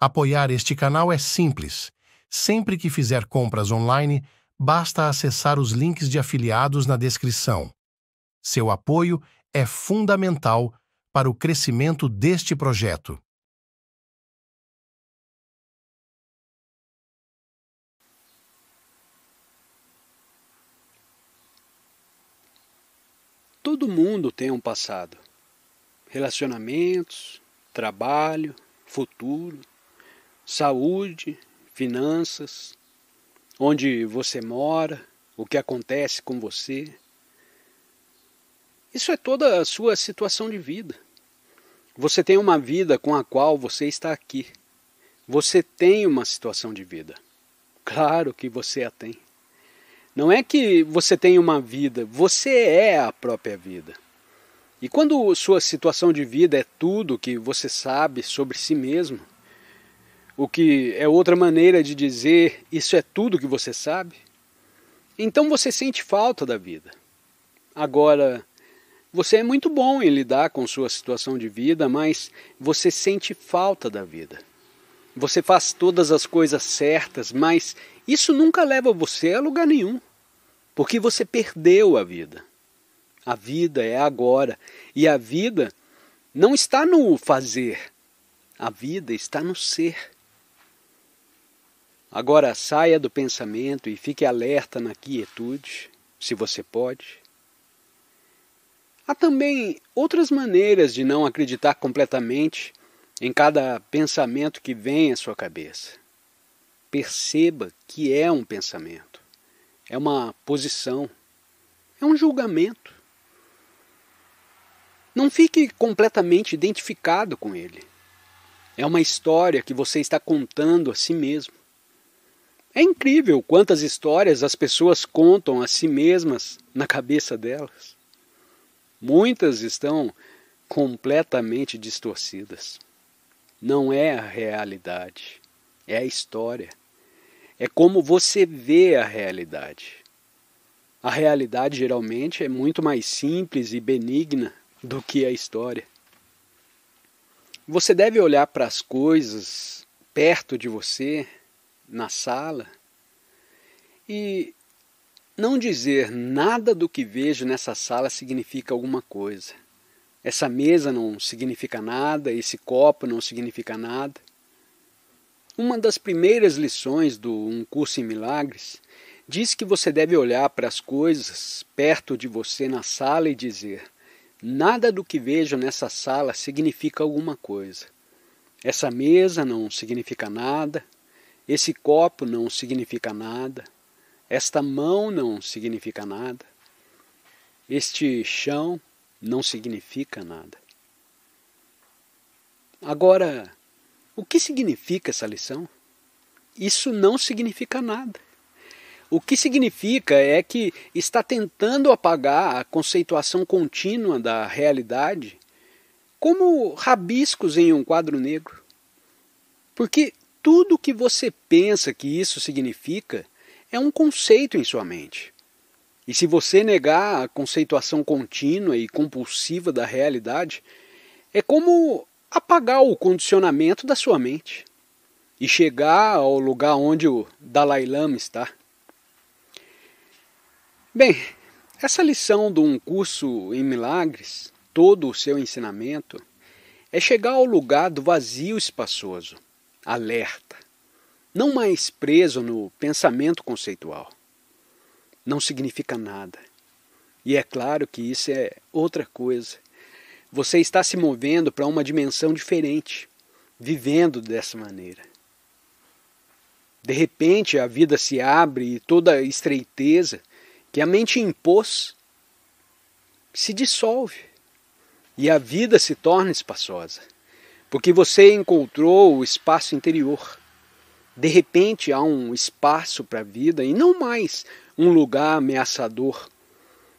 Apoiar este canal é simples. Sempre que fizer compras online, basta acessar os links de afiliados na descrição. Seu apoio é fundamental para o crescimento deste projeto. Todo mundo tem um passado. Relacionamentos, trabalho, futuro saúde, finanças, onde você mora, o que acontece com você. Isso é toda a sua situação de vida. Você tem uma vida com a qual você está aqui. Você tem uma situação de vida. Claro que você a tem. Não é que você tem uma vida, você é a própria vida. E quando sua situação de vida é tudo que você sabe sobre si mesmo, o que é outra maneira de dizer isso é tudo que você sabe? Então você sente falta da vida. Agora, você é muito bom em lidar com sua situação de vida, mas você sente falta da vida. Você faz todas as coisas certas, mas isso nunca leva você a lugar nenhum, porque você perdeu a vida. A vida é agora e a vida não está no fazer, a vida está no ser. Agora saia do pensamento e fique alerta na quietude, se você pode. Há também outras maneiras de não acreditar completamente em cada pensamento que vem à sua cabeça. Perceba que é um pensamento, é uma posição, é um julgamento. Não fique completamente identificado com ele. É uma história que você está contando a si mesmo. É incrível quantas histórias as pessoas contam a si mesmas na cabeça delas. Muitas estão completamente distorcidas. Não é a realidade, é a história. É como você vê a realidade. A realidade geralmente é muito mais simples e benigna do que a história. Você deve olhar para as coisas perto de você na sala e não dizer nada do que vejo nessa sala significa alguma coisa. Essa mesa não significa nada, esse copo não significa nada. Uma das primeiras lições do Um Curso em Milagres diz que você deve olhar para as coisas perto de você na sala e dizer: Nada do que vejo nessa sala significa alguma coisa. Essa mesa não significa nada, esse copo não significa nada, esta mão não significa nada, este chão não significa nada. Agora, o que significa essa lição? Isso não significa nada. O que significa é que está tentando apagar a conceituação contínua da realidade como rabiscos em um quadro negro. Porque tudo que você pensa que isso significa é um conceito em sua mente. E se você negar a conceituação contínua e compulsiva da realidade, é como apagar o condicionamento da sua mente e chegar ao lugar onde o Dalai Lama está. Bem, essa lição de um curso em milagres, todo o seu ensinamento, é chegar ao lugar do vazio espaçoso alerta, não mais preso no pensamento conceitual. Não significa nada. E é claro que isso é outra coisa. Você está se movendo para uma dimensão diferente, vivendo dessa maneira. De repente a vida se abre e toda a estreiteza que a mente impôs se dissolve e a vida se torna espaçosa porque você encontrou o espaço interior. De repente há um espaço para a vida e não mais um lugar ameaçador.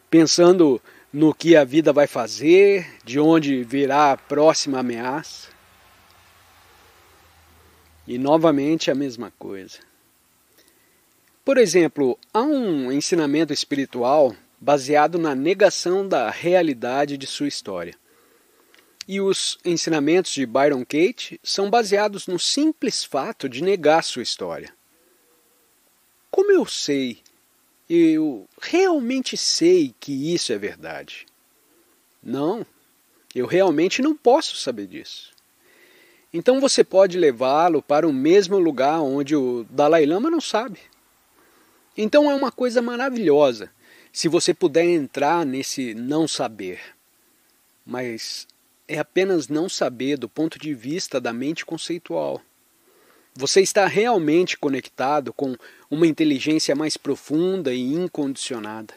Pensando no que a vida vai fazer, de onde virá a próxima ameaça. E novamente a mesma coisa. Por exemplo, há um ensinamento espiritual baseado na negação da realidade de sua história. E os ensinamentos de Byron Kate são baseados no simples fato de negar sua história. Como eu sei, eu realmente sei que isso é verdade? Não, eu realmente não posso saber disso. Então você pode levá-lo para o mesmo lugar onde o Dalai Lama não sabe. Então é uma coisa maravilhosa se você puder entrar nesse não saber. Mas é apenas não saber do ponto de vista da mente conceitual. Você está realmente conectado com uma inteligência mais profunda e incondicionada.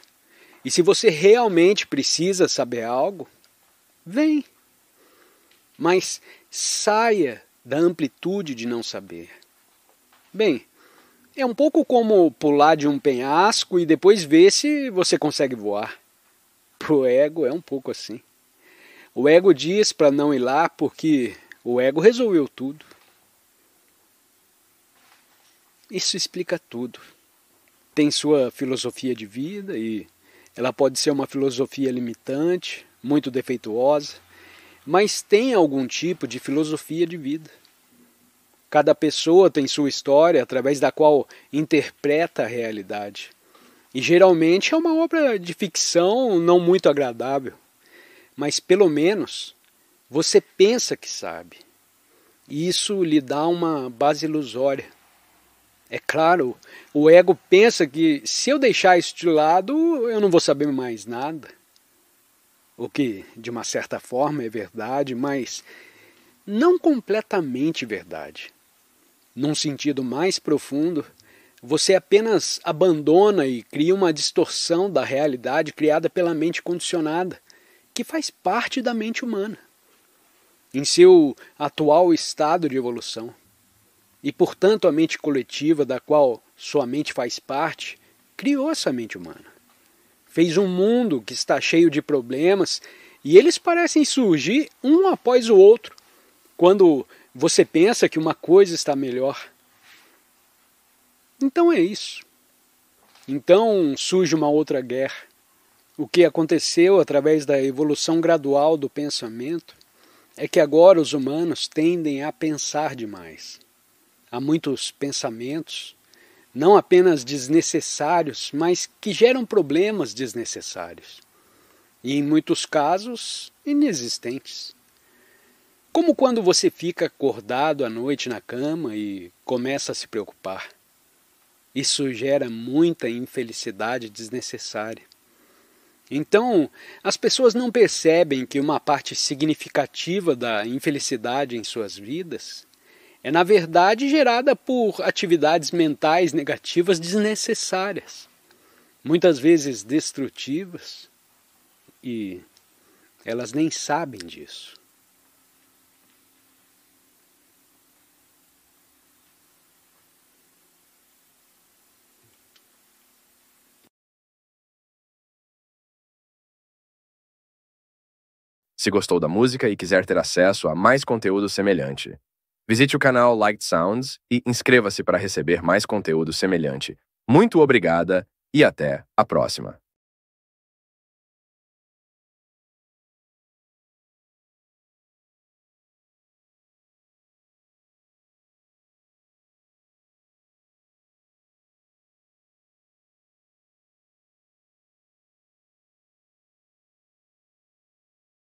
E se você realmente precisa saber algo, vem. Mas saia da amplitude de não saber. Bem, é um pouco como pular de um penhasco e depois ver se você consegue voar. Pro ego é um pouco assim. O ego diz para não ir lá porque o ego resolveu tudo. Isso explica tudo. Tem sua filosofia de vida e ela pode ser uma filosofia limitante, muito defeituosa, mas tem algum tipo de filosofia de vida. Cada pessoa tem sua história através da qual interpreta a realidade. E geralmente é uma obra de ficção não muito agradável mas pelo menos você pensa que sabe. E isso lhe dá uma base ilusória. É claro, o ego pensa que se eu deixar isso de lado, eu não vou saber mais nada. O que, de uma certa forma, é verdade, mas não completamente verdade. Num sentido mais profundo, você apenas abandona e cria uma distorção da realidade criada pela mente condicionada que faz parte da mente humana, em seu atual estado de evolução. E, portanto, a mente coletiva, da qual sua mente faz parte, criou essa mente humana. Fez um mundo que está cheio de problemas e eles parecem surgir um após o outro quando você pensa que uma coisa está melhor. Então é isso. Então surge uma outra guerra. O que aconteceu através da evolução gradual do pensamento é que agora os humanos tendem a pensar demais. Há muitos pensamentos, não apenas desnecessários, mas que geram problemas desnecessários e, em muitos casos, inexistentes. Como quando você fica acordado à noite na cama e começa a se preocupar. Isso gera muita infelicidade desnecessária. Então, as pessoas não percebem que uma parte significativa da infelicidade em suas vidas é, na verdade, gerada por atividades mentais negativas desnecessárias, muitas vezes destrutivas, e elas nem sabem disso. Se gostou da música e quiser ter acesso a mais conteúdo semelhante, visite o canal Light Sounds e inscreva-se para receber mais conteúdo semelhante. Muito obrigada e até a próxima!